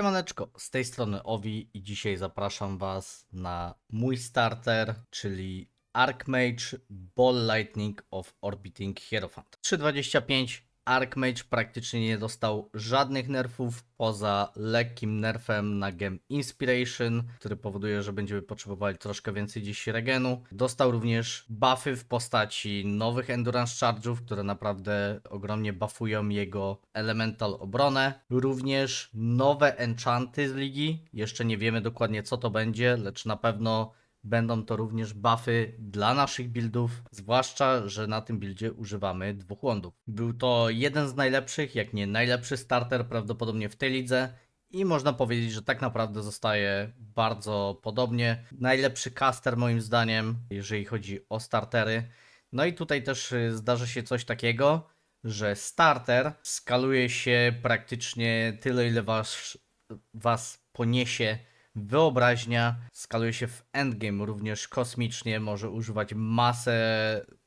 Siemaneczko, z tej strony Owi i dzisiaj zapraszam Was na mój starter, czyli Archmage Ball Lightning of Orbiting Hierophant. 3.25 Archmage praktycznie nie dostał żadnych nerfów poza lekkim nerfem na Game Inspiration, który powoduje, że będziemy potrzebowali troszkę więcej dziś regenu. Dostał również buffy w postaci nowych Endurance Charge'ów, które naprawdę ogromnie buffują jego Elemental obronę. Również nowe enchanty z ligi. Jeszcze nie wiemy dokładnie co to będzie, lecz na pewno Będą to również buffy dla naszych buildów, zwłaszcza, że na tym buildzie używamy dwóch łądów. Był to jeden z najlepszych, jak nie najlepszy starter prawdopodobnie w tej lidze i można powiedzieć, że tak naprawdę zostaje bardzo podobnie. Najlepszy caster moim zdaniem, jeżeli chodzi o startery. No i tutaj też y, zdarzy się coś takiego, że starter skaluje się praktycznie tyle, ile was, was poniesie wyobraźnia, skaluje się w endgame również kosmicznie, może używać masę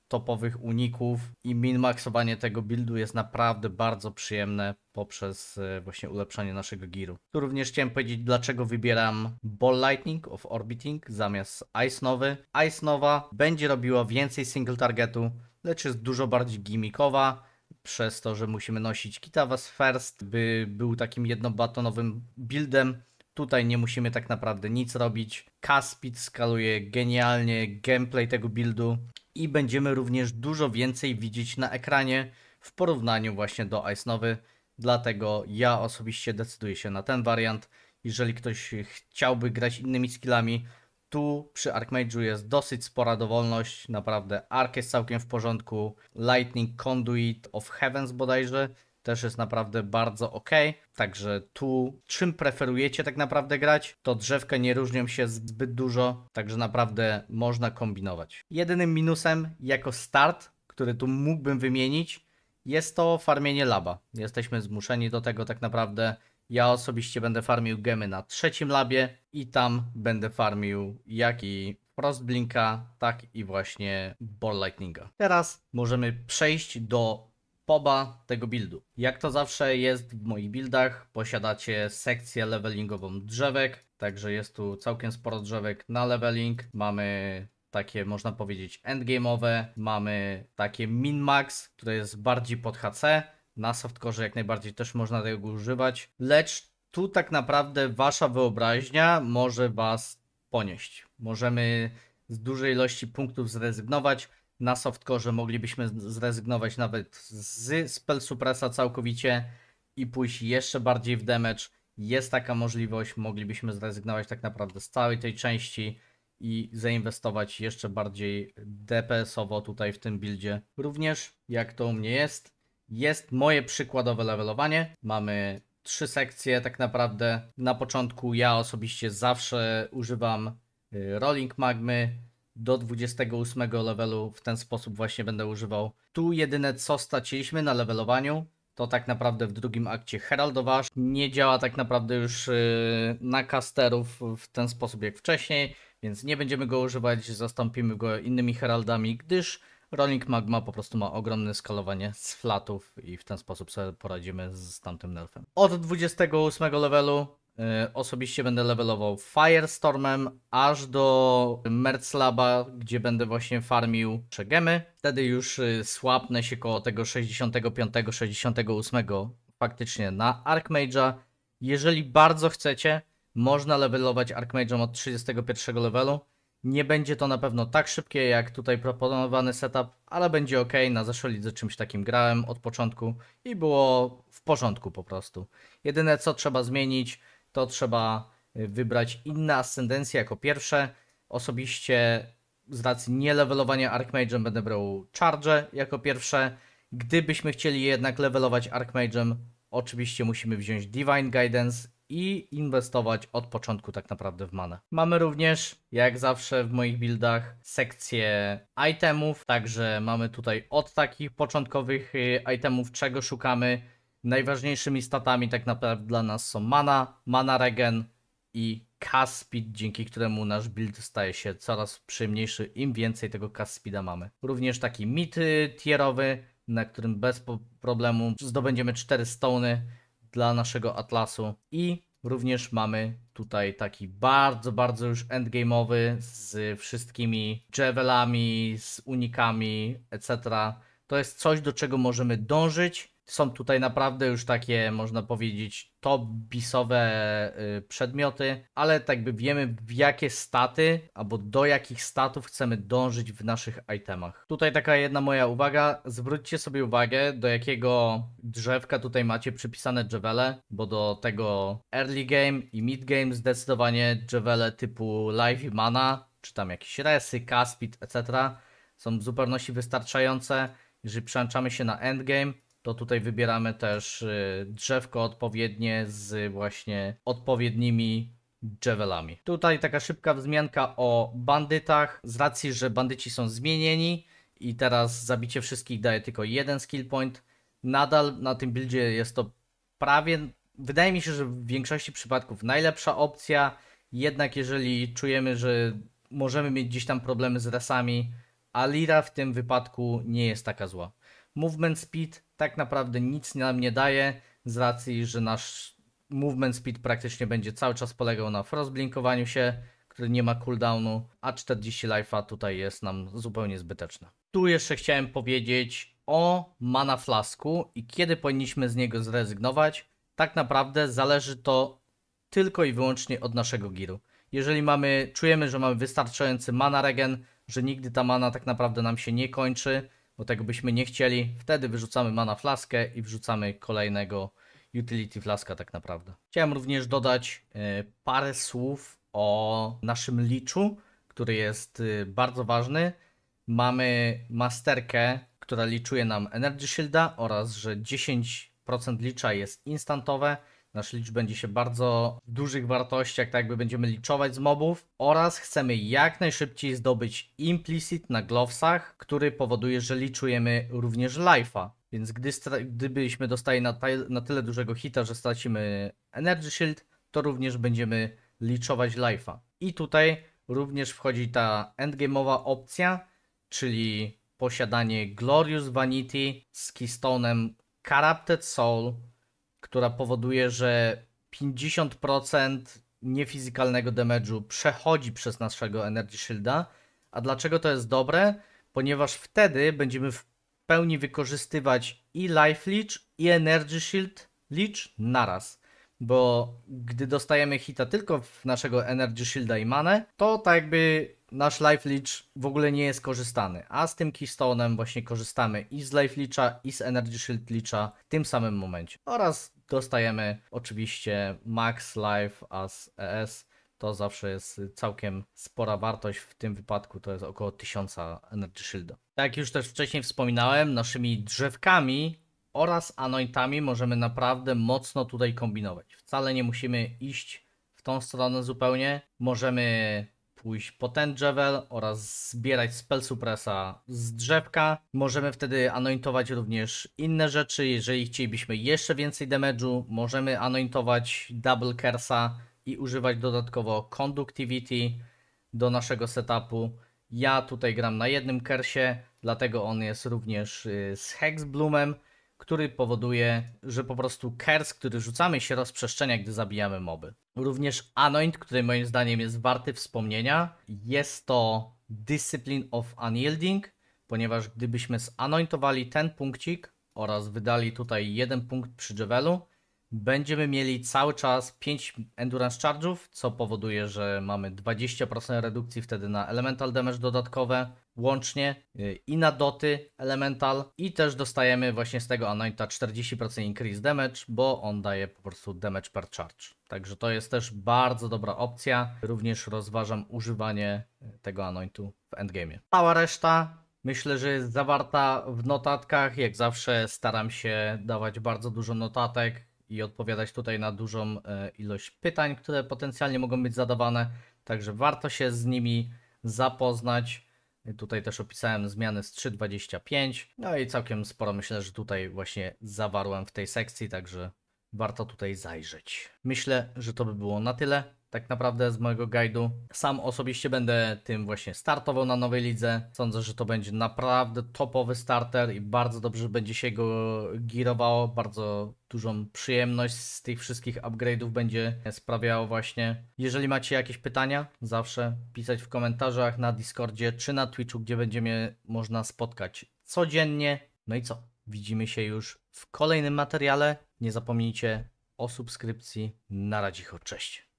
topowych uników i minmaxowanie tego buildu jest naprawdę bardzo przyjemne poprzez e, właśnie ulepszanie naszego giru. Tu również chciałem powiedzieć, dlaczego wybieram Ball Lightning of Orbiting zamiast Ice Nowy. Ice Nowa będzie robiła więcej single targetu, lecz jest dużo bardziej gimmickowa, przez to, że musimy nosić Kitavas First, by był takim jednobatonowym buildem, Tutaj nie musimy tak naprawdę nic robić. Caspit skaluje genialnie gameplay tego buildu i będziemy również dużo więcej widzieć na ekranie w porównaniu właśnie do Ice Nowy. Dlatego ja osobiście decyduję się na ten wariant. Jeżeli ktoś chciałby grać innymi skillami, tu przy Archmage'u jest dosyć spora dowolność, naprawdę Ark jest całkiem w porządku, Lightning Conduit of Heavens bodajże też jest naprawdę bardzo ok. Także tu czym preferujecie tak naprawdę grać, to drzewka nie różnią się zbyt dużo, także naprawdę można kombinować. Jedynym minusem jako start, który tu mógłbym wymienić, jest to farmienie laba. Jesteśmy zmuszeni do tego tak naprawdę. Ja osobiście będę farmił gemy na trzecim labie i tam będę farmił jak i Frostblinka, tak i właśnie Ball Lightninga. Teraz możemy przejść do poba tego buildu. Jak to zawsze jest w moich buildach, posiadacie sekcję levelingową drzewek, także jest tu całkiem sporo drzewek na leveling. Mamy takie można powiedzieć endgame'owe, mamy takie min-max, które jest bardziej pod HC, na softcore jak najbardziej też można tego używać, lecz tu tak naprawdę wasza wyobraźnia może was ponieść. Możemy z dużej ilości punktów zrezygnować, na softcore moglibyśmy zrezygnować nawet z spell suppressa całkowicie i pójść jeszcze bardziej w damage. Jest taka możliwość, moglibyśmy zrezygnować tak naprawdę z całej tej części i zainwestować jeszcze bardziej DPS-owo tutaj w tym buildzie. Również jak to u mnie jest, jest moje przykładowe levelowanie. Mamy trzy sekcje tak naprawdę. Na początku ja osobiście zawsze używam y, Rolling Magmy, do 28 levelu w ten sposób właśnie będę używał. Tu jedyne co straciliśmy na levelowaniu, to tak naprawdę w drugim akcie Heraldowasz. Nie działa tak naprawdę już y, na casterów w ten sposób jak wcześniej, więc nie będziemy go używać, zastąpimy go innymi Heraldami, gdyż Rolling Magma po prostu ma ogromne skalowanie z flatów i w ten sposób sobie poradzimy z tamtym nerfem. Od 28 levelu E, osobiście będę levelował Firestormem aż do Merclaba, gdzie będę właśnie farmił przegemy. Wtedy już y, słapnę się koło tego 65-68 faktycznie na Archmage'a. Jeżeli bardzo chcecie, można levelować Archmage'em od 31 levelu. Nie będzie to na pewno tak szybkie jak tutaj proponowany setup, ale będzie ok. Na zeszłej czymś takim grałem od początku i było w porządku po prostu. Jedyne co trzeba zmienić, to trzeba y, wybrać inne ascendencje jako pierwsze. Osobiście z racji nielevelowania Archmage'em będę brał Charge jako pierwsze. Gdybyśmy chcieli jednak levelować Archmage'em, oczywiście musimy wziąć Divine Guidance i inwestować od początku tak naprawdę w manę. Mamy również, jak zawsze w moich buildach, sekcję itemów, także mamy tutaj od takich początkowych y, itemów, czego szukamy, Najważniejszymi statami tak naprawdę dla nas są mana, mana regen i Caspid, dzięki któremu nasz build staje się coraz przyjemniejszy, im więcej tego Caspida mamy. Również taki mity tierowy, na którym bez problemu zdobędziemy 4 stony dla naszego atlasu i również mamy tutaj taki bardzo, bardzo już endgame'owy z wszystkimi javelami, z unikami, etc. To jest coś, do czego możemy dążyć są tutaj naprawdę już takie, można powiedzieć, top bisowe y, przedmioty, ale tak by wiemy w jakie staty albo do jakich statów chcemy dążyć w naszych itemach. Tutaj taka jedna moja uwaga, zwróćcie sobie uwagę do jakiego drzewka tutaj macie przypisane drzewele, bo do tego early game i mid game zdecydowanie drzewele typu life i mana, czy tam jakieś resy, caspit, etc. są w zupełności wystarczające jeżeli przełączamy się na endgame, to tutaj wybieramy też y, drzewko odpowiednie z właśnie odpowiednimi dżewelami. Tutaj taka szybka wzmianka o bandytach, z racji, że bandyci są zmienieni i teraz zabicie wszystkich daje tylko jeden skill point. Nadal na tym buildzie jest to prawie, wydaje mi się, że w większości przypadków najlepsza opcja, jednak jeżeli czujemy, że możemy mieć gdzieś tam problemy z rasami, Alira w tym wypadku nie jest taka zła. Movement speed tak naprawdę nic nam nie daje, z racji, że nasz movement speed praktycznie będzie cały czas polegał na frostblinkowaniu się, który nie ma cooldownu, a 40 life'a tutaj jest nam zupełnie zbyteczne. Tu jeszcze chciałem powiedzieć o mana flasku i kiedy powinniśmy z niego zrezygnować. Tak naprawdę zależy to tylko i wyłącznie od naszego giru. Jeżeli mamy, czujemy, że mamy wystarczający mana regen, że nigdy ta mana tak naprawdę nam się nie kończy, bo tego byśmy nie chcieli. Wtedy wyrzucamy mana flaskę i wrzucamy kolejnego utility flaska tak naprawdę. Chciałem również dodać e, parę słów o naszym liczu, który jest e, bardzo ważny. Mamy masterkę, która liczuje nam Energy Shielda oraz, że 10% licza jest instantowe, Nasz licz będzie się bardzo w dużych wartościach, tak jakby będziemy liczować z mobów oraz chcemy jak najszybciej zdobyć implicit na glovesach, który powoduje, że liczujemy również life'a. Więc gdy gdybyśmy dostali na, na, tyle dużego hita, że stracimy energy shield, to również będziemy liczować life'a. I tutaj również wchodzi ta endgame'owa opcja, czyli posiadanie Glorious Vanity z Keystone'em Corrupted Soul, która powoduje, że 50% niefizykalnego damage'u przechodzi przez naszego Energy Shielda. A dlaczego to jest dobre? Ponieważ wtedy będziemy w pełni wykorzystywać i Life Leech, i Energy Shield Leech naraz. Bo gdy dostajemy hita tylko w naszego Energy Shielda i manę, to tak jakby nasz Life Leech w ogóle nie jest korzystany, a z tym Keystone'em właśnie korzystamy i z Life Leecha i z Energy Shield Leecha w tym samym momencie. Oraz dostajemy oczywiście Max Life, as ES to zawsze jest całkiem spora wartość, w tym wypadku to jest około 1000 Energy Shielda. Jak już też wcześniej wspominałem, naszymi drzewkami oraz anointami możemy naprawdę mocno tutaj kombinować. Wcale nie musimy iść w tą stronę zupełnie. Możemy pójść po ten drzevel oraz zbierać spell suppressa z drzewka. Możemy wtedy anointować również inne rzeczy. Jeżeli chcielibyśmy jeszcze więcej damage'u, możemy anointować double cursa i używać dodatkowo conductivity do naszego setupu. Ja tutaj gram na jednym kersie, dlatego on jest również y, z Hexbloomem który powoduje, że po prostu kers, który rzucamy się rozprzestrzenia, gdy zabijamy moby. Również anoint, który moim zdaniem jest warty wspomnienia, jest to Discipline of Unyielding, ponieważ gdybyśmy zanointowali ten punkcik oraz wydali tutaj jeden punkt przy Jevelu, Będziemy mieli cały czas 5 endurance charge'ów, co powoduje, że mamy 20% redukcji wtedy na elemental damage dodatkowe łącznie y, i na doty elemental i też dostajemy właśnie z tego anointa 40% increase damage, bo on daje po prostu damage per charge. Także to jest też bardzo dobra opcja. Również rozważam używanie y, tego anointu w endgame. Cała reszta myślę, że jest zawarta w notatkach. Jak zawsze staram się dawać bardzo dużo notatek, i odpowiadać tutaj na dużą e, ilość pytań, które potencjalnie mogą być zadawane, także warto się z nimi zapoznać. Tutaj też opisałem zmiany z 3.25, no i całkiem sporo myślę, że tutaj właśnie zawarłem w tej sekcji, także warto tutaj zajrzeć. Myślę, że to by było na tyle tak naprawdę z mojego guide'u. Sam osobiście będę tym właśnie startował na nowej lidze. Sądzę, że to będzie naprawdę topowy starter i bardzo dobrze będzie się go girowało. Bardzo dużą przyjemność z tych wszystkich upgrade'ów będzie sprawiało właśnie. Jeżeli macie jakieś pytania, zawsze pisać w komentarzach na Discordzie czy na Twitchu, gdzie będziemy można spotkać codziennie. No i co? Widzimy się już w kolejnym materiale. Nie zapomnijcie o subskrypcji. Na radzicho, cześć.